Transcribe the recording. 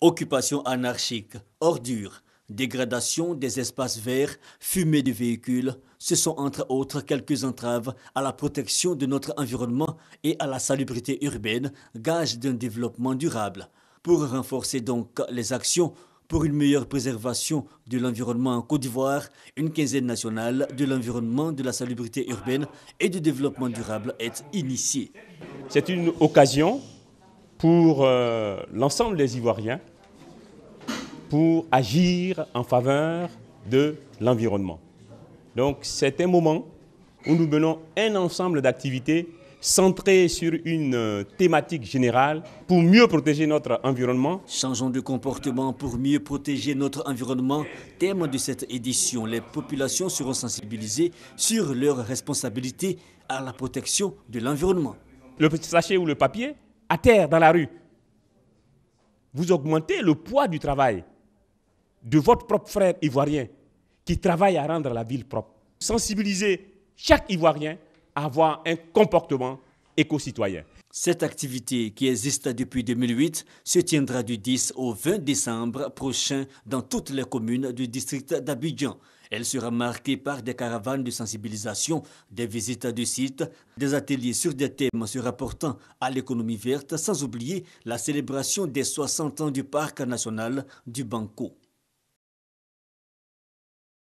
Occupation anarchique, ordures, dégradation des espaces verts, fumée de véhicules, ce sont entre autres quelques entraves à la protection de notre environnement et à la salubrité urbaine, gage d'un développement durable. Pour renforcer donc les actions pour une meilleure préservation de l'environnement en Côte d'Ivoire, une quinzaine nationale de l'environnement, de la salubrité urbaine et du développement durable est initiée. C'est une occasion pour euh, l'ensemble des Ivoiriens pour agir en faveur de l'environnement. Donc c'est un moment où nous menons un ensemble d'activités centrées sur une euh, thématique générale pour mieux protéger notre environnement. Changeons de comportement pour mieux protéger notre environnement. Thème de cette édition, les populations seront sensibilisées sur leur responsabilités à la protection de l'environnement. Le petit sachet ou le papier à terre dans la rue. Vous augmentez le poids du travail de votre propre frère ivoirien qui travaille à rendre la ville propre. Sensibiliser chaque Ivoirien à avoir un comportement éco Cette activité qui existe depuis 2008 se tiendra du 10 au 20 décembre prochain dans toutes les communes du district d'Abidjan. Elle sera marquée par des caravanes de sensibilisation, des visites du site des ateliers sur des thèmes se rapportant à l'économie verte, sans oublier la célébration des 60 ans du parc national du Banco.